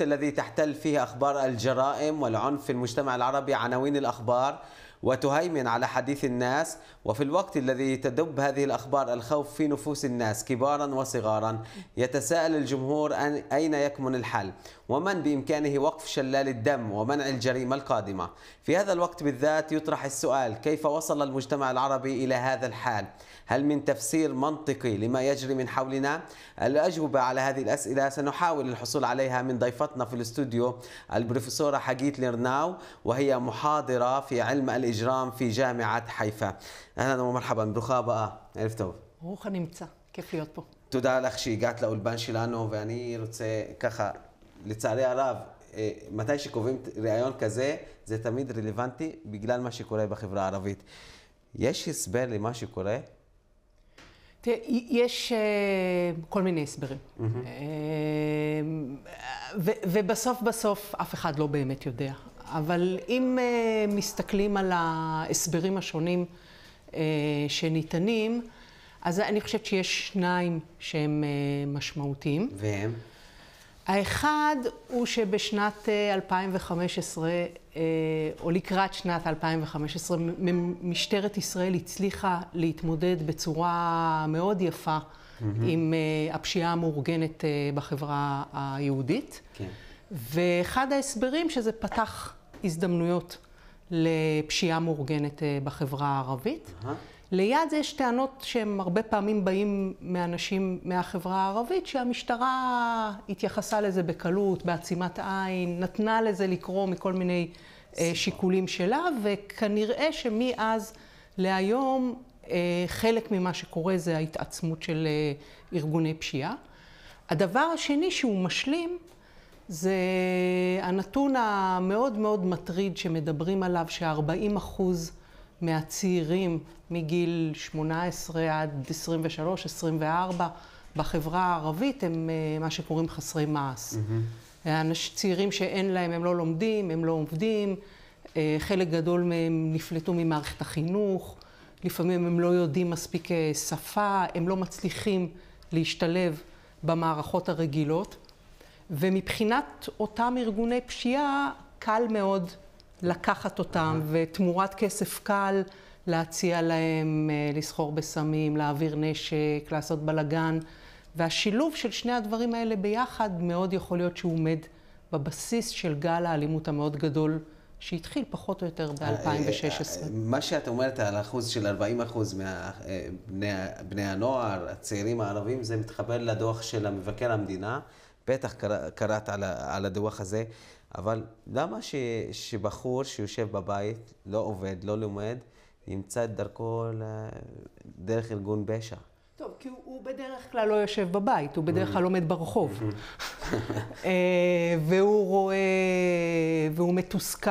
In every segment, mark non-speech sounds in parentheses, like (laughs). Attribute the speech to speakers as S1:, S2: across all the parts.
S1: الوقت الذي تحتل فيه أخبار الجرائم والعنف في المجتمع العربي عناوين الأخبار وتهيمن على حديث الناس وفي الوقت الذي تدب هذه الأخبار الخوف في نفوس الناس كبارا وصغارا يتساءل الجمهور أين يكمن الحل ومن بإمكانه وقف شلال الدم ومنع الجريمة القادمة في هذا الوقت بالذات يطرح السؤال كيف وصل المجتمع العربي إلى هذا الحال هل من تفسير منطقي لما يجري من حولنا الأجوبة على هذه الأسئلة سنحاول الحصول عليها من ضيفتنا في الاستوديو البروفيسورة حقيت ليرناو وهي محاضرة في علم الإجرام في جامعة حيفا أهلا ומרחבן, ברוכה הבאה, ערב טוב.
S2: ברוך הנמצא, כיף להיות פה.
S1: תודה לך שהגעת לאולפן שלנו, ואני רוצה ככה, לצערי הרב, אה, מתי שקובעים ראיון כזה, זה תמיד רלוונטי בגלל מה שקורה בחברה הערבית. יש הסבר למה שקורה?
S2: תראה, יש uh, כל מיני הסברים. Mm-hmm. Uh, ובסוף בסוף אף אחד לא באמת יודע. אבל אם uh, מסתכלים על ההסברים השונים uh, שניתנים, אז אני חושבת שיש שניים שהם uh, משמעותיים. והם? האחד הוא שבשנת uh, 2015, uh, או לקראת שנת 2015, משטרת ישראל הצליחה להתמודד בצורה מאוד יפה mm-hmm. עם uh, הפשיעה המאורגנת uh, בחברה היהודית. כן. ואחד ההסברים שזה פתח הזדמנויות לפשיעה מאורגנת אה, בחברה הערבית. ליד זה יש טענות שהם הרבה פעמים באים מאנשים מהחברה הערבית, שהמשטרה התייחסה לזה בקלות, בעצימת עין, נתנה לזה לקרוא מכל מיני אה, סיפור. שיקולים שלה, וכנראה שמאז להיום אה, חלק ממה שקורה זה ההתעצמות של ארגוני פשיעה. הדבר השני שהוא משלים, זה הנתון המאוד מאוד מטריד שמדברים עליו, ש-40 אחוז מהצעירים מגיל 18 עד 23, 24 בחברה הערבית הם אה, מה שקוראים חסרי מעש. Mm-hmm. אנשים צעירים שאין להם, הם לא לומדים, הם לא עובדים, אה, חלק גדול מהם נפלטו ממערכת החינוך, לפעמים הם לא יודעים מספיק אה, שפה, הם לא מצליחים להשתלב במערכות הרגילות. ומבחינת אותם ארגוני פשיעה, קל מאוד לקחת אותם, ותמורת כסף קל להציע להם אה, לסחור בסמים, להעביר נשק, לעשות בלגן. והשילוב של שני הדברים האלה ביחד, מאוד יכול להיות שהוא עומד בבסיס של גל האלימות המאוד גדול. שהתחיל פחות או יותר אה, אה, ב-2016.
S1: מה שאת אומרת על אחוז של 40 אחוז מבני הנוער, הצעירים הערבים, זה מתחבר לדוח של מבקר המדינה, בטח קראת על, על הדוח הזה, אבל למה ש, שבחור שיושב בבית, לא עובד, לא לומד, ימצא את דרכו דרך ארגון פשע?
S2: טוב, כי הוא, הוא בדרך כלל לא יושב בבית, הוא בדרך כלל לומד ברחוב. (laughs) אה, והוא רואה, והוא מתוסכל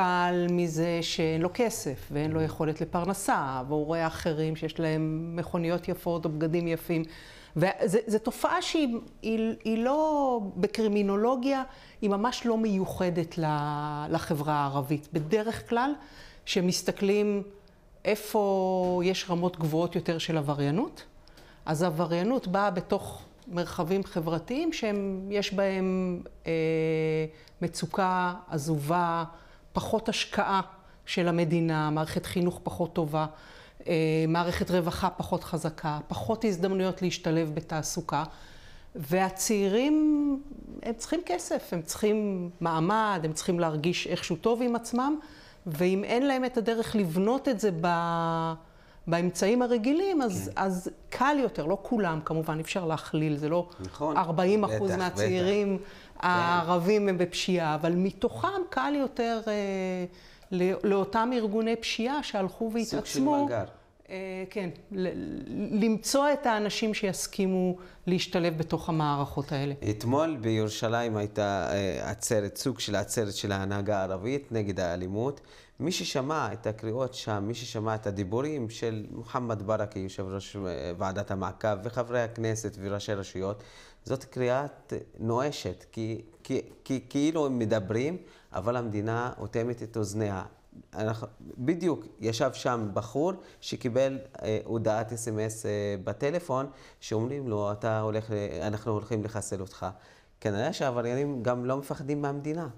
S2: מזה שאין לו כסף, ואין לו יכולת לפרנסה, והוא רואה אחרים שיש להם מכוניות יפות או בגדים יפים. וזו תופעה שהיא היא, היא לא, בקרימינולוגיה, היא ממש לא מיוחדת לחברה הערבית. בדרך כלל, כשמסתכלים איפה יש רמות גבוהות יותר של עבריינות, אז עבריינות באה בתוך מרחבים חברתיים שיש בהם אה, מצוקה, עזובה, פחות השקעה של המדינה, מערכת חינוך פחות טובה. אה, מערכת רווחה פחות חזקה, פחות הזדמנויות להשתלב בתעסוקה. והצעירים, הם צריכים כסף, הם צריכים מעמד, הם צריכים להרגיש איכשהו טוב עם עצמם, ואם אין להם את הדרך לבנות את זה ב... באמצעים הרגילים, אז, כן. אז קל יותר, לא כולם כמובן, אפשר להכליל, זה לא נכון, 40 בטח, אחוז מהצעירים בטח. כן. הערבים כן. הם בפשיעה, אבל מתוכם קל יותר אה, לא, לאותם ארגוני פשיעה שהלכו והתעצמו. סוג של מאגר. אה, כן, למצוא את האנשים שיסכימו להשתלב בתוך המערכות האלה.
S1: אתמול בירושלים הייתה אה, עצרת, סוג של עצרת של ההנהגה הערבית נגד האלימות. מי ששמע את הקריאות שם, מי ששמע את הדיבורים של מוחמד ברכה, יושב ראש אה, ועדת המעקב, וחברי הכנסת וראשי רשויות, זאת קריאת נואשת, כי, כי, כי כאילו הם מדברים, אבל המדינה אוטמת את אוזניה. אנחנו, בדיוק ישב שם בחור שקיבל אה, הודעת אס.אם.אס אה, בטלפון, שאומרים לו, אתה הולך, אנחנו הולכים לחסל אותך. כנראה שהעבריינים גם לא מפחדים מהמדינה.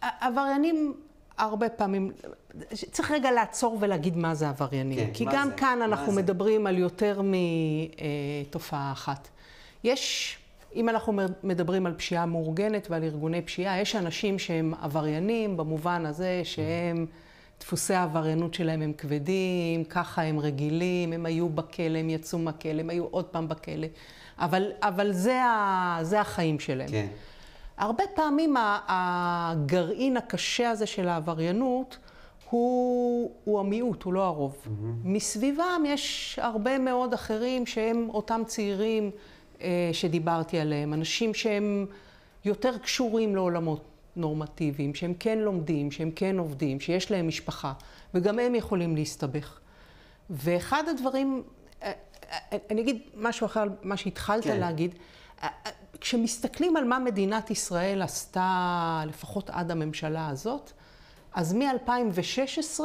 S2: עבריינים הרבה פעמים, צריך רגע לעצור ולהגיד מה זה עבריינים. כן, כי גם זה? כאן אנחנו מדברים זה? על יותר מתופעה אה, אחת. יש אם אנחנו מדברים על פשיעה מאורגנת ועל ארגוני פשיעה, יש אנשים שהם עבריינים במובן הזה שהם, דפוסי העבריינות שלהם הם כבדים, ככה הם רגילים, הם היו בכלא, הם יצאו מהכלא, הם היו עוד פעם בכלא, אבל, אבל זה, ה, זה החיים שלהם. כן. הרבה פעמים הגרעין הקשה הזה של העבריינות הוא, הוא המיעוט, הוא לא הרוב. Mm-hmm. מסביבם יש הרבה מאוד אחרים שהם אותם צעירים. אה, שדיברתי עליהם, אנשים שהם יותר קשורים לעולמות נורמטיביים, שהם כן לומדים, שהם כן עובדים, שיש להם משפחה, וגם הם יכולים להסתבך. ואחד הדברים, אה, אה, אני אגיד משהו אחר על מה שהתחלת כן. להגיד, כשמסתכלים על מה מדינת ישראל עשתה, לפחות עד הממשלה הזאת, אז מ-2016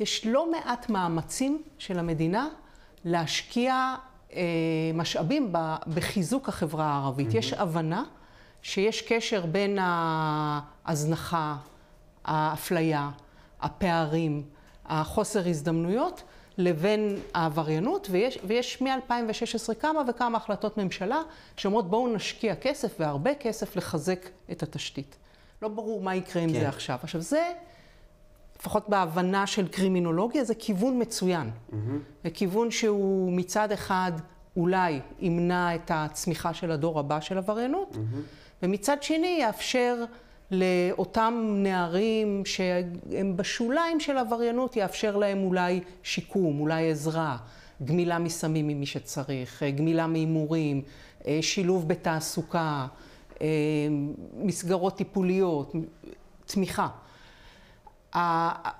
S2: יש לא מעט מאמצים של המדינה להשקיע משאבים בחיזוק החברה הערבית. Mm-hmm. יש הבנה שיש קשר בין ההזנחה, האפליה, הפערים, החוסר הזדמנויות, לבין העבריינות, ויש, ויש מ-2016 כמה וכמה החלטות ממשלה שאומרות בואו נשקיע כסף והרבה כסף לחזק את התשתית. לא ברור מה יקרה עם כן. זה עכשיו. עכשיו, זה לפחות בהבנה של קרימינולוגיה, זה כיוון מצוין. Mm-hmm. זה כיוון שהוא מצד אחד אולי ימנע את הצמיחה של הדור הבא של עבריינות, mm-hmm. ומצד שני יאפשר לאותם נערים שהם בשוליים של עבריינות, יאפשר להם אולי שיקום, אולי עזרה, גמילה מסמים ממי שצריך, גמילה מהימורים, אה, שילוב בתעסוקה, אה, מסגרות טיפוליות, תמיכה.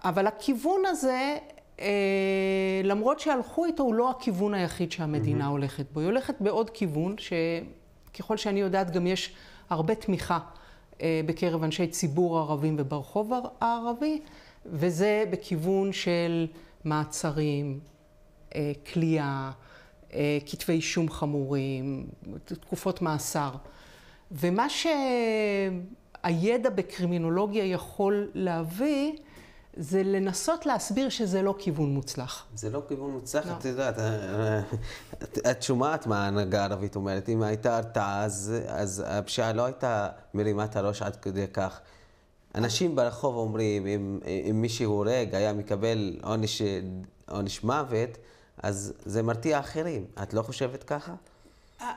S2: אבל הכיוון הזה, אה, למרות שהלכו איתו, הוא לא הכיוון היחיד שהמדינה mm-hmm. הולכת בו. היא הולכת בעוד כיוון, שככל שאני יודעת, גם יש הרבה תמיכה אה, בקרב אנשי ציבור ערבים וברחוב הערבי, וזה בכיוון של מעצרים, אה, כליאה, כתבי אישום חמורים, תקופות מאסר. ומה ש... הידע בקרימינולוגיה יכול להביא, זה לנסות להסביר שזה לא כיוון מוצלח.
S1: זה לא כיוון מוצלח, לא. את יודעת, אה, אה, את, שומעת מה ההנהגה הערבית אומרת, אם הייתה הרתעה, אז, הפשיעה לא הייתה מרימה את הראש עד כדי כך. אנשים ברחוב אומרים, אם, אם מי שהורג היה מקבל עונש, עונש מוות, אז זה מרתיע אחרים. את לא חושבת ככה? אה,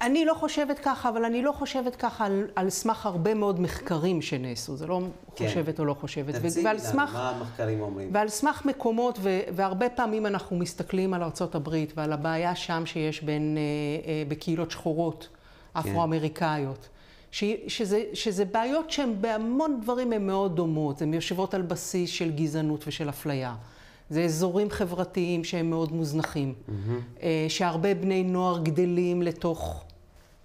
S2: אני לא חושבת ככה, אבל אני לא חושבת ככה על, על סמך הרבה מאוד מחקרים שנעשו. זה לא כן. חושבת או לא חושבת. תציגי לנו, סמך,
S1: מה המחקרים אומרים?
S2: ועל סמך מקומות, ו, והרבה פעמים אנחנו מסתכלים על ארה"ב ועל הבעיה שם שיש בין, אה, אה, בקהילות שחורות, כן. אפרו-אמריקאיות. כן. ש, שזה, שזה בעיות שהן בהמון דברים הן מאוד דומות. הן יושבות על בסיס של גזענות ושל אפליה. זה אזורים חברתיים שהם מאוד מוזנחים, mm-hmm. שהרבה בני נוער גדלים לתוך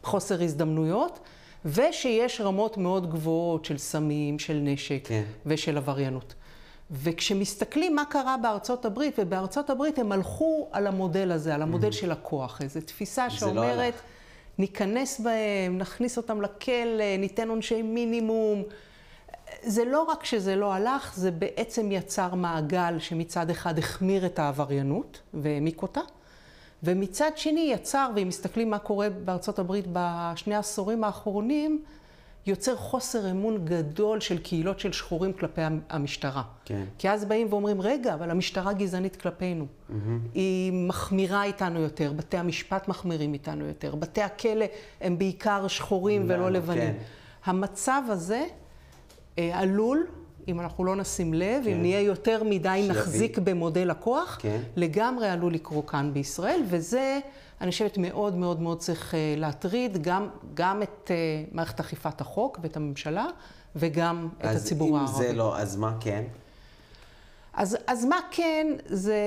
S2: חוסר הזדמנויות, ושיש רמות מאוד גבוהות של סמים, של נשק כן. ושל עבריינות. וכשמסתכלים מה קרה בארצות הברית, ובארצות הברית הם הלכו על המודל הזה, על המודל mm-hmm. של הכוח, איזו תפיסה לא שאומרת, לא ניכנס בהם, נכניס אותם לכלא, ניתן עונשי מינימום. זה לא רק שזה לא הלך, זה בעצם יצר מעגל שמצד אחד החמיר את העבריינות והעמיק אותה, ומצד שני יצר, ואם מסתכלים מה קורה בארצות הברית בשני העשורים האחרונים, יוצר חוסר אמון גדול של קהילות של שחורים כלפי המשטרה. כן. כי אז באים ואומרים, רגע, אבל המשטרה גזענית כלפינו. Mm-hmm. היא מחמירה איתנו יותר, בתי המשפט מחמירים איתנו יותר, בתי הכלא הם בעיקר שחורים ולא לבנים. כן. המצב הזה אה, עלול אם אנחנו לא נשים לב, כן. אם נהיה יותר מדי שלבי. נחזיק במודל הכוח, כן. לגמרי עלול לקרות כאן בישראל, וזה, אני חושבת, מאוד מאוד מאוד צריך uh, להטריד גם, גם את uh, מערכת אכיפת החוק ואת הממשלה, וגם את הציבור הערבי. אז אם זה
S1: לא, אז מה כן?
S2: אז, אז מה כן, זה...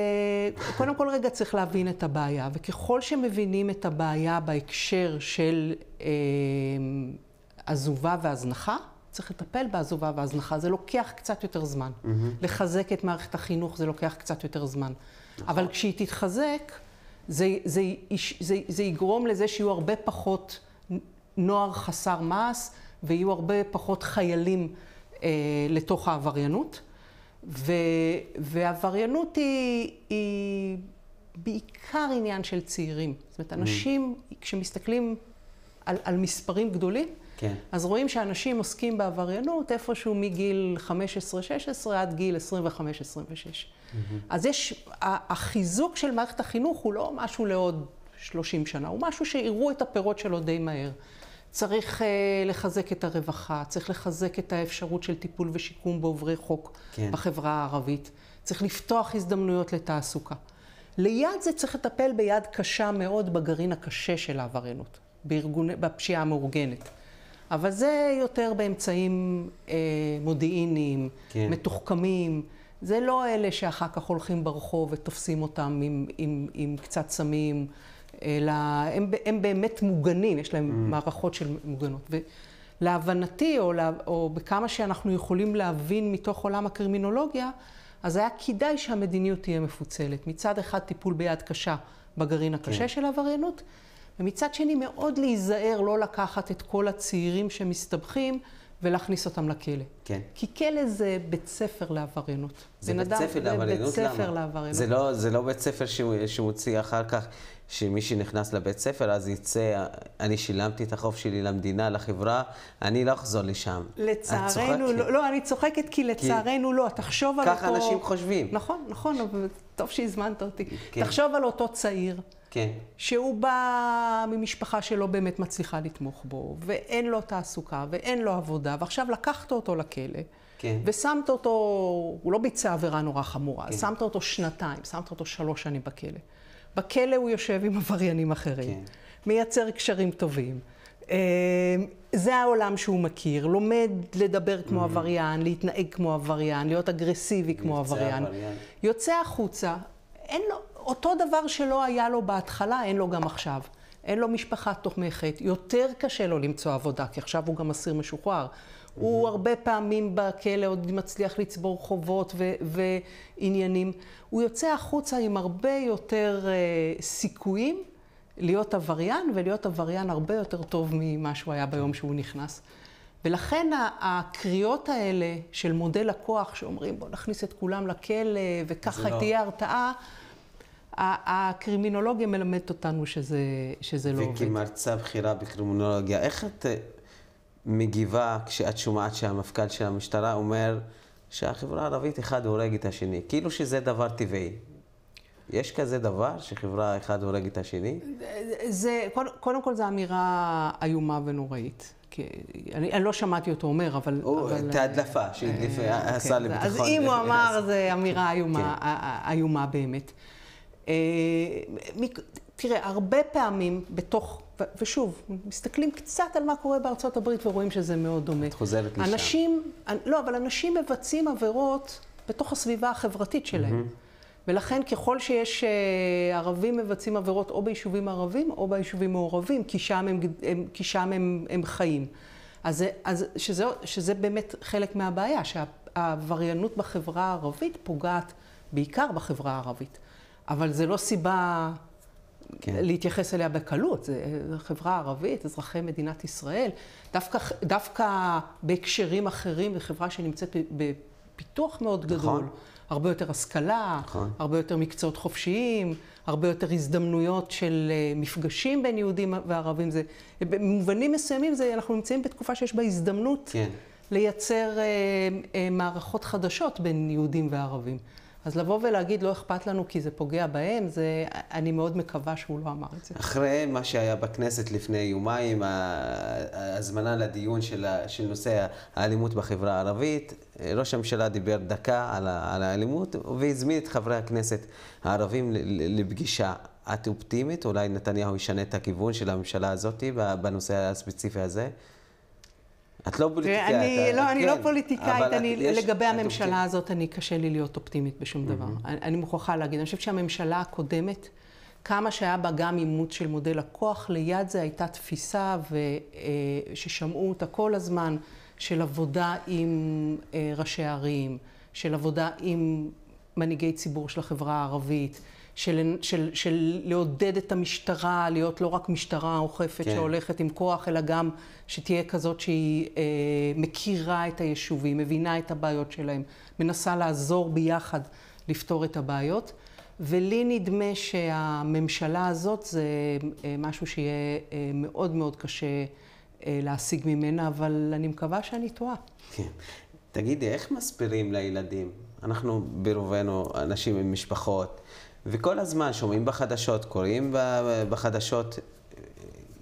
S2: קודם כל רגע צריך להבין את הבעיה, וככל שמבינים את הבעיה בהקשר של אה, עזובה והזנחה, צריך לטפל בעזובה והזנחה. זה לוקח קצת יותר זמן. Mm-hmm. לחזק את מערכת החינוך זה לוקח קצת יותר זמן. נכון. אבל כשהיא תתחזק, זה, זה, זה, זה זה יגרום לזה שיהיו הרבה פחות נוער חסר מעש, ויהיו הרבה פחות חיילים אה, לתוך העבריינות. ו, והעבריינות היא, היא בעיקר עניין של צעירים. זאת אומרת, אנשים, mm. hmm כשמסתכלים על, על מספרים גדולים, כן. אז רואים שאנשים עוסקים בעבריינות איפשהו מגיל 15-16 עד גיל 25-26. Mm-hmm. אז יש, החיזוק של מערכת החינוך הוא לא משהו לעוד 30 שנה, הוא משהו שיראו את הפירות שלו די מהר. צריך uh, לחזק את הרווחה, צריך לחזק את האפשרות של טיפול ושיקום בעוברי חוק כן. בחברה הערבית, צריך לפתוח הזדמנויות לתעסוקה. ליד זה צריך לטפל ביד קשה מאוד בגרעין הקשה של העבריינות, בפשיעה המאורגנת. אבל זה יותר באמצעים אה, מודיעיניים, כן. מתוחכמים. זה לא אלה שאחר כך הולכים ברחוב ותופסים אותם עם, עם, עם קצת סמים, אלא הם, הם באמת מוגנים, יש להם mm. מערכות של מוגנות. ולהבנתי, או, לה, או בכמה שאנחנו יכולים להבין מתוך עולם הקרימינולוגיה, אז היה כדאי שהמדיניות תהיה מפוצלת. מצד אחד טיפול ביד קשה בגרעין הקשה כן. של העבריינות, ומצד שני מאוד להיזהר לא לקחת את כל הצעירים שמסתבכים ולהכניס אותם לכלא. כן. כי כלא זה בית ספר לעבריינות. זה בית אדם, ספר לעבריינות? זה בית ספר לעבריינות. זה, לא,
S1: זה לא בית ספר שהוא, הוציא אחר כך, שמי שנכנס לבית ספר אז יצא, אני שילמתי את החוב שלי למדינה, לחברה, אני לא אחזור לשם. לצערנו, לא, לא,
S2: אני צוחקת כי לצערנו כי... לא, תחשוב על אותו... ככה אנשים חושבים. נכון, נכון, טוב שהזמנת אותי. כן. תחשוב על אותו צעיר. כן. שהוא בא ממשפחה שלא באמת מצליחה לתמוך בו, ואין לו תעסוקה, ואין לו עבודה, ועכשיו לקחת אותו לכלא, כן. ושמת אותו, הוא לא ביצע עבירה נורא חמורה, כן. שמת אותו שנתיים, שמת אותו שלוש שנים בכלא. בכלא הוא יושב עם עבריינים אחרים, כן. מייצר קשרים טובים. אה, זה העולם שהוא מכיר, לומד לדבר כמו mm-hmm. עבריין, להתנהג כמו עבריין, להיות אגרסיבי כמו עבריין. עבריין. יוצא החוצה, אין לו, אותו דבר שלא היה לו בהתחלה, אין לו גם עכשיו. אין לו משפחה תומכת, יותר קשה לו למצוא עבודה, כי עכשיו הוא גם אסיר משוחרר. הוא mm-hmm. הרבה פעמים בכלא עוד מצליח לצבור חובות ו- ועניינים. הוא יוצא החוצה עם הרבה יותר uh, סיכויים להיות עבריין, ולהיות עבריין הרבה יותר טוב ממה שהוא היה ביום שהוא נכנס. ולכן הקריאות האלה של מודל הכוח, שאומרים בואו נכניס את כולם לכלא וככה לא תהיה הרתעה, הקרימינולוגיה מלמדת אותנו שזה, שזה לא עובד.
S1: וכמרצה בכירה בקרימינולוגיה, איך את אה, מגיבה כשאת שומעת שהמפכ"ל של המשטרה אומר שהחברה הערבית אחד הורג את השני? כאילו שזה דבר טבעי. יש כזה דבר שחברה אחד הורג את השני?
S2: זה, קודם, קודם כל זו אמירה איומה ונוראית. כי אני, אני לא שמעתי אותו אומר, אבל... או, אבל, את
S1: ההדלפה שהדליף אה, השר כן. לביטחון. אז אם הוא אה, אמר,
S2: זו אמירה כן. איומה, כן. איומה באמת. אה, תראה, הרבה פעמים בתוך, ושוב, מסתכלים קצת על מה קורה בארצות הברית ורואים שזה מאוד דומה. את חוזרת לשם. אנשים, לא, אבל אנשים מבצעים עבירות בתוך הסביבה החברתית שלהם. Mm-hmm. ולכן ככל שיש אה, ערבים מבצעים עבירות או ביישובים ערבים או ביישובים מעורבים, כי שם הם, הם, כי שם הם, הם חיים. אז, אז שזה, שזה באמת חלק מהבעיה, שהעבריינות בחברה הערבית פוגעת בעיקר בחברה הערבית. אבל זה לא סיבה כן. להתייחס אליה בקלות. זה חברה ערבית, אזרחי מדינת ישראל. דווקא, דווקא בהקשרים אחרים, בחברה שנמצאת בפיתוח מאוד נכון. גדול, הרבה יותר השכלה, נכון. הרבה יותר מקצועות חופשיים, הרבה יותר הזדמנויות של אה, מפגשים בין יהודים וערבים. זה, במובנים מסוימים זה, אנחנו נמצאים בתקופה שיש בה הזדמנות כן. לייצר אה, אה, מערכות חדשות בין יהודים וערבים. אז לבוא ולהגיד, לא אכפת לנו כי זה פוגע בהם, זה, אני מאוד מקווה שהוא לא אמר את זה.
S1: אחרי מה שהיה בכנסת לפני יומיים, ההזמנה לדיון של, של נושא האלימות בחברה הערבית, ראש הממשלה דיבר דקה על, על האלימות, והזמין את חברי הכנסת הערבים לפגישה. את אופטימית? אולי נתניהו ישנה את הכיוון של הממשלה הזאת בנושא הספציפי הזה? את לא פוליטיקאית. אה, לא, אני, אתה, לא, כן. אני כן, לא פוליטיקאית, אני, יש, לגבי הממשלה כן.
S2: הזאת, אני קשה לי להיות אופטימית בשום mm-hmm. דבר. אני, אני מוכרחה להגיד, אני חושבת שהממשלה הקודמת, כמה שהיה בה גם אימוץ של מודל הכוח, ליד זה הייתה תפיסה ו, אה, ששמעו אותה כל הזמן, של עבודה עם אה, ראשי ערים, של עבודה עם מנהיגי ציבור של החברה הערבית. של, של, של לעודד את המשטרה, להיות לא רק משטרה אוכפת כן. שהולכת עם כוח, אלא גם שתהיה כזאת שהיא אה, מכירה את היישובים, מבינה את הבעיות שלהם, מנסה לעזור ביחד לפתור את הבעיות. ולי נדמה שהממשלה הזאת זה אה, משהו שיהיה אה, מאוד מאוד קשה אה, להשיג ממנה, אבל אני מקווה שאני טועה.
S1: כן. תגידי, איך מסבירים לילדים? אנחנו ברובנו אנשים עם משפחות, וכל הזמן שומעים בחדשות, קוראים בחדשות,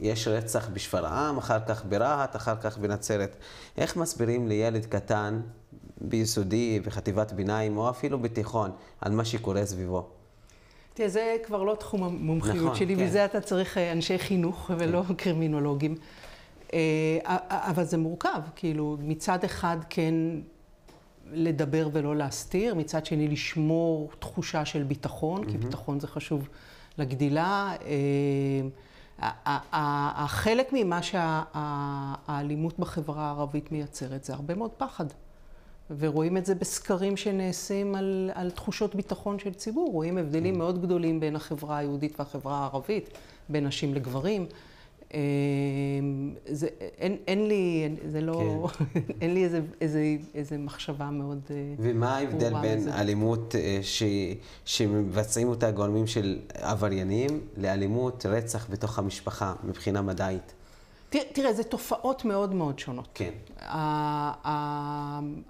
S1: יש רצח בשפרעם, אחר כך ברהט, אחר כך בנצרת. איך מסבירים לילד קטן, ביסודי, בחטיבת ביניים, או אפילו בתיכון, על מה שקורה סביבו?
S2: תראה, זה כבר לא תחום המומחיות נכון, שלי, כן. אתה צריך אה, אנשי חינוך ולא כן. קרימינולוגים. אה, אבל זה מורכב, כאילו, מצד אחד כן לדבר ולא להסתיר, מצד שני לשמור תחושה של ביטחון, כי ביטחון זה חשוב לגדילה. אה, חלק ממה שהאלימות בחברה הערבית מייצרת זה הרבה מאוד פחד. ורואים את זה בסקרים שנעשים על, על תחושות ביטחון של ציבור. רואים הבדלים כן. מאוד גדולים בין החברה היהודית והחברה הערבית, בין נשים לגברים. אמ, זה, אין, אין לי, זה לא, כן. (laughs) אין לי איזה, איזה, איזה מחשבה מאוד אה, ומה ההבדל בין מזה.
S1: אלימות אה, ש, שמבצעים אותה גורמים של עבריינים לאלימות רצח בתוך המשפחה מבחינה מדעית?
S2: תראה, זה תופעות מאוד מאוד שונות. כן.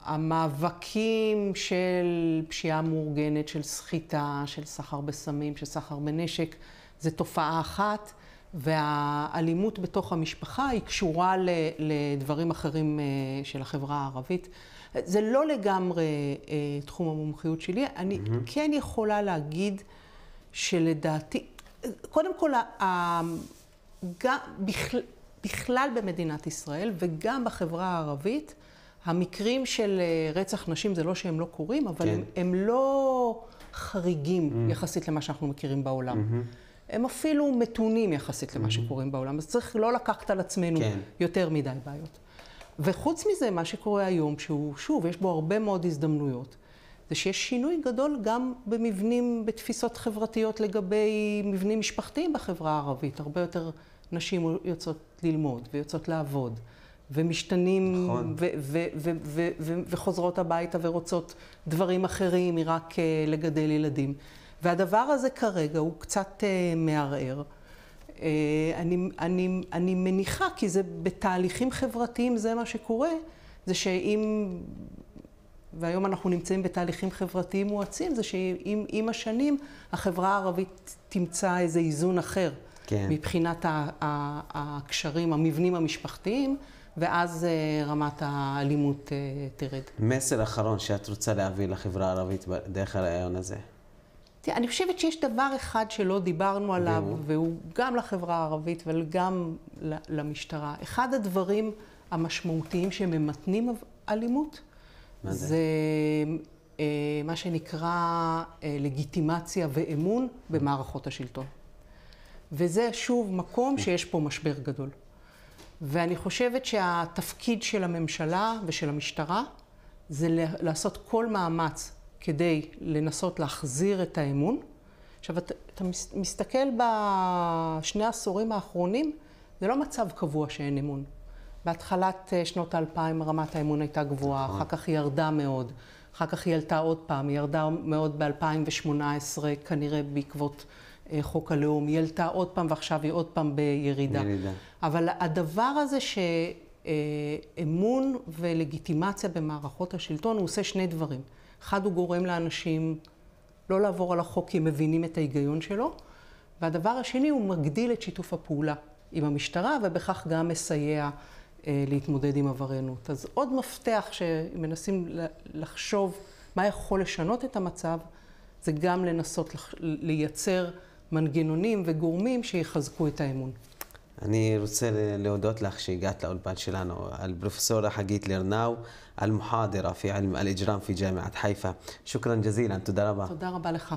S2: המאבקים של פשיעה מאורגנת, של סחיטה, של סחר בסמים, של סחר בנשק, זה תופעה אחת. והאלימות בתוך המשפחה היא קשורה לדברים אחרים אה, של החברה הערבית. זה לא לגמרי אה, תחום המומחיות שלי. אני mm-hmm. כן יכולה להגיד שלדעתי, קודם כל, גם בכלל, בכלל במדינת ישראל וגם בחברה הערבית, המקרים של אה, רצח נשים זה לא שהם לא קורים, אבל כן. הם, הם לא חריגים mm. יחסית למה שאנחנו מכירים בעולם. Mm-hmm. הם אפילו מתונים יחסית למה mm-hmm. שקורה בעולם, אז צריך לא לקחת על עצמנו כן. יותר מדי בעיות. וחוץ מזה, מה שקורה היום, שהוא, שוב, יש בו הרבה מאוד הזדמנויות, זה שיש שינוי גדול גם במבנים, בתפיסות חברתיות לגבי מבנים משפחתיים בחברה הערבית. הרבה יותר נשים יוצאות ללמוד ויוצאות לעבוד. ומשתנים, נכון. וחוזרות הביתה ורוצות דברים אחרים מרק אה, לגדל ילדים. והדבר הזה כרגע הוא קצת אה, מערער. אה, אני, אני, אני מניחה, כי זה בתהליכים חברתיים זה מה שקורה, זה שאם, והיום אנחנו נמצאים בתהליכים חברתיים מואצים, זה שעם השנים החברה הערבית תמצא איזה איזון אחר. כן. מבחינת ה, ה, ה, הקשרים, המבנים המשפחתיים, ואז אה, רמת האלימות תרד.
S1: מסר אחרון שאת רוצה להביא לחברה הערבית דרך הרעיון הזה.
S2: תראה, אני חושבת שיש דבר אחד שלא דיברנו עליו, והוא, והוא גם לחברה הערבית וגם למשטרה. אחד הדברים המשמעותיים שממתנים אלימות, זה, זה אה, מה שנקרא אה, לגיטימציה ואמון במערכות השלטון. וזה שוב מקום שיש פה משבר גדול. ואני חושבת שהתפקיד של הממשלה ושל המשטרה זה לעשות כל מאמץ כדי לנסות להחזיר את האמון. עכשיו, אתה, אתה מסתכל בשני העשורים האחרונים, זה לא מצב קבוע שאין אמון. בהתחלת אה, שנות האלפיים רמת האמון הייתה גבוהה, נכון. אחר כך היא ירדה מאוד, אחר כך היא עלתה עוד פעם, היא ירדה מאוד ב-2018, כנראה בעקבות אה, חוק הלאום, היא עלתה עוד פעם ועכשיו היא עוד פעם בירידה. ירידה. אבל הדבר הזה ש... אה, אמון ולגיטימציה במערכות השלטון, הוא עושה שני דברים. אחד, הוא גורם לאנשים לא לעבור על החוק כי הם מבינים את ההיגיון שלו, והדבר השני, הוא מגדיל את שיתוף הפעולה עם המשטרה, ובכך גם מסייע אה, להתמודד עם עבריינות. אז עוד מפתח שמנסים לחשוב מה יכול לשנות את המצב, זה גם לנסות לח... לייצר מנגנונים וגורמים שיחזקו את
S1: האמון. אני רוצה להודות לך שהגעת לאולפן שלנו, البروفيسورة حقيت لرناو المحاضرة في علم الإجرام في جامعة حيفا شكرا جزيلا تודה רבה.
S2: תודה רבה לך.